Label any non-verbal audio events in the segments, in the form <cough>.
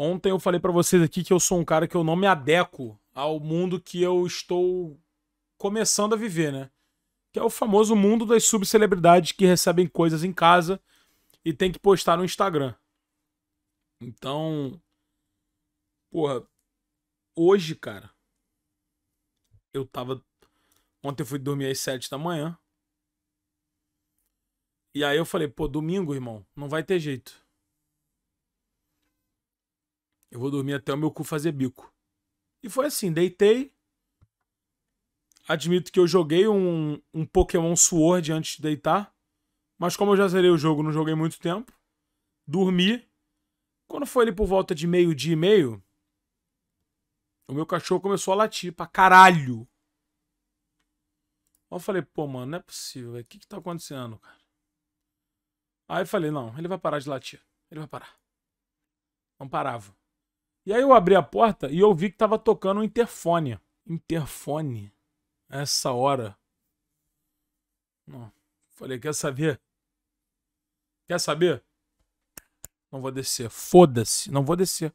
Ontem eu falei para vocês aqui que eu sou um cara que eu não me adequo ao mundo que eu estou começando a viver, né? Que é o famoso mundo das subcelebridades que recebem coisas em casa e tem que postar no Instagram. Então, porra, hoje, cara, eu tava Ontem eu fui dormir às sete da manhã. E aí eu falei, pô, domingo, irmão, não vai ter jeito. Eu vou dormir até o meu cu fazer bico. E foi assim, deitei. Admito que eu joguei um, um Pokémon Sword antes de deitar. Mas como eu já zerei o jogo, não joguei muito tempo. Dormi. Quando foi ali por volta de meio-dia e meio, o meu cachorro começou a latir pra caralho. Eu falei, pô, mano, não é possível, O que que tá acontecendo, cara? Aí eu falei, não, ele vai parar de latir. Ele vai parar. Não parava. E aí eu abri a porta e eu vi que tava tocando um interfone. Interfone? Essa hora. Não. Falei, quer saber? Quer saber? Não vou descer. Foda-se. Não vou descer.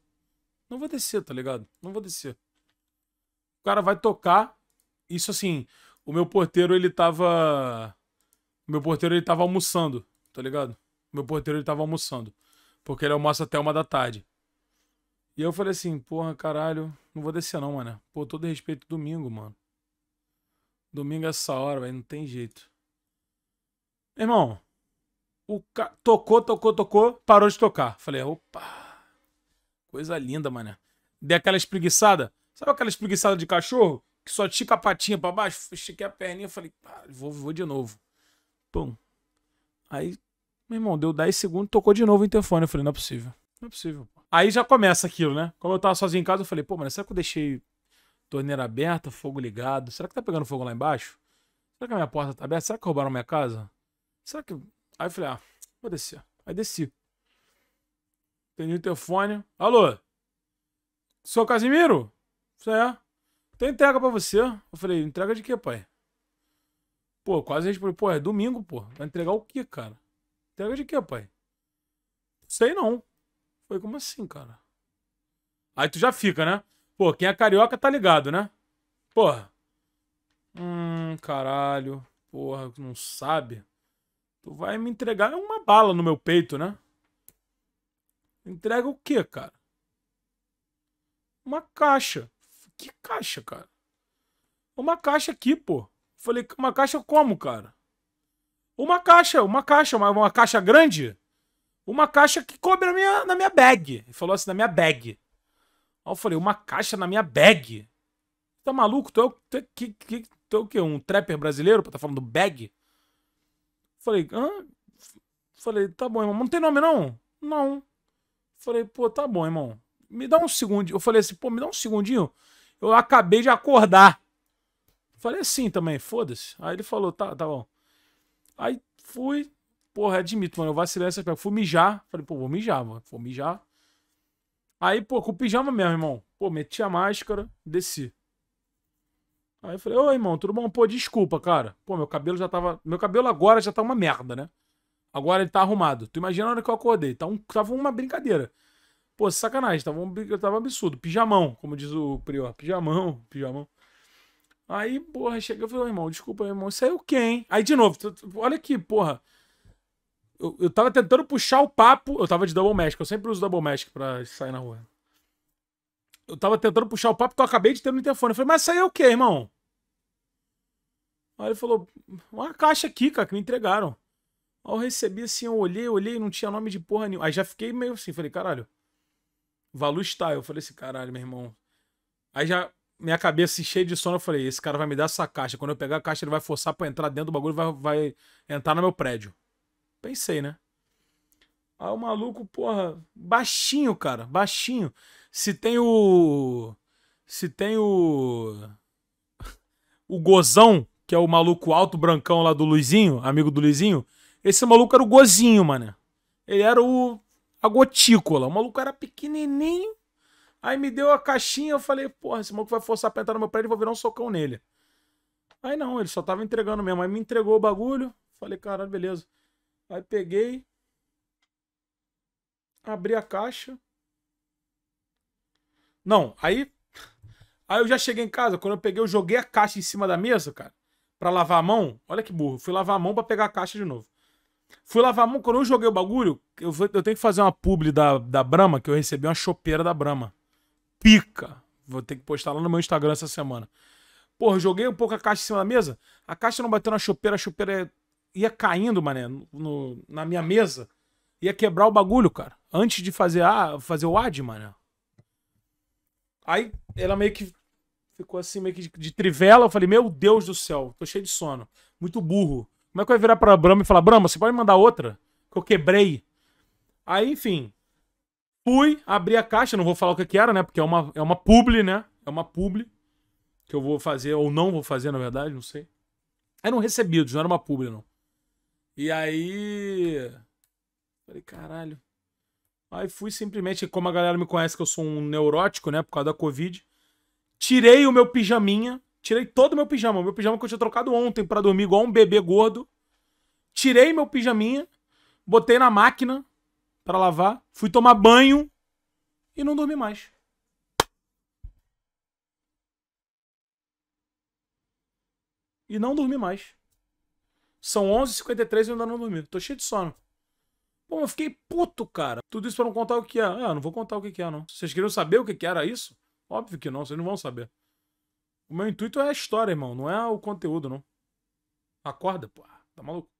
Não vou descer, tá ligado? Não vou descer. O cara vai tocar. Isso assim, o meu porteiro ele tava. O meu porteiro ele tava almoçando, tá ligado? O meu porteiro ele tava almoçando. Porque ele almoça até uma da tarde. E eu falei assim, porra, caralho, não vou descer não, mano. Pô, todo respeito, domingo, mano. Domingo é essa hora, velho, não tem jeito. Irmão, o ca... tocou, tocou, tocou, parou de tocar. Falei, opa, coisa linda, mané. Dei aquela espreguiçada. Sabe aquela espreguiçada de cachorro? Que só tica a patinha pra baixo? Estiquei a perninha, falei, pá, ah, vou, vou de novo. Pum. Aí, meu irmão, deu 10 segundos, tocou de novo o interfone. Eu falei, não é possível, não é possível. Aí já começa aquilo, né? Como eu tava sozinho em casa, eu falei, pô, mano, será que eu deixei torneira aberta, fogo ligado? Será que tá pegando fogo lá embaixo? Será que a minha porta tá aberta? Será que roubaram minha casa? Será que. Aí eu falei, ah, vou descer. Aí desci. Atendi o telefone. Alô? Sou Casimiro? Isso é. Tem entrega pra você. Eu falei, entrega de quê, pai? Pô, quase respondi, pô, é domingo, pô. Vai entregar o quê, cara? Entrega de quê, pai? Sei não. Falei, como assim, cara? Aí tu já fica, né? Pô, quem é carioca tá ligado, né? Porra. Hum, caralho. Porra, não sabe? Tu vai me entregar uma bala no meu peito, né? Entrega o quê, cara? Uma caixa. Que caixa, cara? Uma caixa aqui, pô. Falei, uma caixa como, cara? Uma caixa, uma caixa, uma, uma caixa grande? uma caixa que coube na minha, na minha bag. Ele falou assim, na minha bag. Aí eu falei, uma caixa na minha bag? Tá maluco? Tu é o é que, que, tu é o quê? Um trapper brasileiro pra tá falando bag? Falei, hã? Falei, tá bom, irmão. Não tem nome, não? Não. Falei, pô, tá bom, irmão. Me dá um segundinho. Eu falei assim, pô, me dá um segundinho. Eu acabei de acordar. Falei assim também, foda-se. Aí ele falou, tá, tá bom. Aí fui, porra, admito, mano, eu vacilei essa pega. Fui mijar. Falei, pô, vou mijar, mano. Vou mijar. Aí, pô, com o pijama mesmo, irmão. Pô, meti a máscara, desci. Aí eu falei, ô, irmão, tudo bom? Pô, desculpa, cara. Pô, meu cabelo já tava. Meu cabelo agora já tá uma merda, né? Agora ele tá arrumado. Tu imagina a hora que eu acordei. Tá um... Tava uma brincadeira. Pô, sacanagem, tava um... tava um absurdo. Pijamão, como diz o Prior. Pijamão, <laughs> pijamão. Aí, porra, cheguei e falei, irmão, desculpa, irmão, isso aí é o quê, hein? Aí, de novo, olha aqui, porra. Eu, eu tava tentando puxar o papo. Eu tava de double mask, eu sempre uso double mask pra sair na rua. Eu tava tentando puxar o papo que eu acabei de ter no interfone. Eu falei, mas isso aí é o quê, irmão? Aí ele falou, uma caixa aqui, cara, que me entregaram. Aí eu recebi assim, eu olhei, olhei, não tinha nome de porra nenhuma. Aí já fiquei meio assim, falei, caralho. Valu está. Eu falei assim, caralho, meu irmão. Aí já, minha cabeça assim, cheia de sono, eu falei, esse cara vai me dar essa caixa. Quando eu pegar a caixa, ele vai forçar pra entrar dentro do bagulho e vai, vai entrar no meu prédio. Pensei, né? Aí o maluco, porra, baixinho, cara, baixinho. Se tem o. Se tem o. <laughs> O Gozão, que é o maluco alto brancão lá do Luizinho, amigo do Luizinho. Esse maluco era o Gozinho, mano. Ele era o. A gotícula. O maluco era pequenininho. Aí me deu a caixinha, eu falei, porra, esse maluco vai forçar pra entrar no meu prédio, vou virar um socão nele. Aí não, ele só tava entregando mesmo. Aí me entregou o bagulho. Falei, caralho, beleza. Aí peguei, abri a caixa. Não, aí aí eu já cheguei em casa, quando eu peguei, eu joguei a caixa em cima da mesa, cara, para lavar a mão. Olha que burro, fui lavar a mão para pegar a caixa de novo. Fui lavar a mão, quando eu joguei o bagulho, eu, vou, eu tenho que fazer uma publi da, da Brahma, que eu recebi uma chopeira da Brahma. Pica! Vou ter que postar lá no meu Instagram essa semana. Porra, joguei um pouco a caixa em cima da mesa, a caixa não bateu na chopeira, a chopeira é ia caindo, mané, no, na minha mesa, ia quebrar o bagulho, cara. Antes de fazer, ah fazer o ad, mané. Aí ela meio que ficou assim, meio que de, de, trivela. Eu falei, meu Deus do céu, tô cheio de sono. Muito burro. Como é que eu ia virar pra Brahma e falar, Brahma, você pode mandar outra? Que eu quebrei. Aí, enfim. Fui, abri a caixa, não vou falar o que, que era, né? Porque é uma, é uma publi, né? É uma publi. Que eu vou fazer, ou não vou fazer, na verdade, não sei. Eram recebidos, não era uma publi, não. E aí. Falei, caralho. Aí fui simplesmente, como a galera me conhece que eu sou um neurótico, né, por causa da Covid, tirei o meu pijaminha, tirei todo o meu pijama, meu pijama que eu tinha trocado ontem para dormir igual um bebê gordo. Tirei meu pijaminha, botei na máquina para lavar, fui tomar banho e não dormi mais. E não dormi mais. São 11h53 e eu ainda não dormi. Tô cheio de sono. Pô, eu fiquei puto, cara. Tudo isso pra não contar o que é. Ah, não vou contar o que é, não. Vocês queriam saber o que era isso? Óbvio que não, vocês não vão saber. O meu intuito é a história, irmão. Não é o conteúdo, não. Acorda, pô. Tá maluco?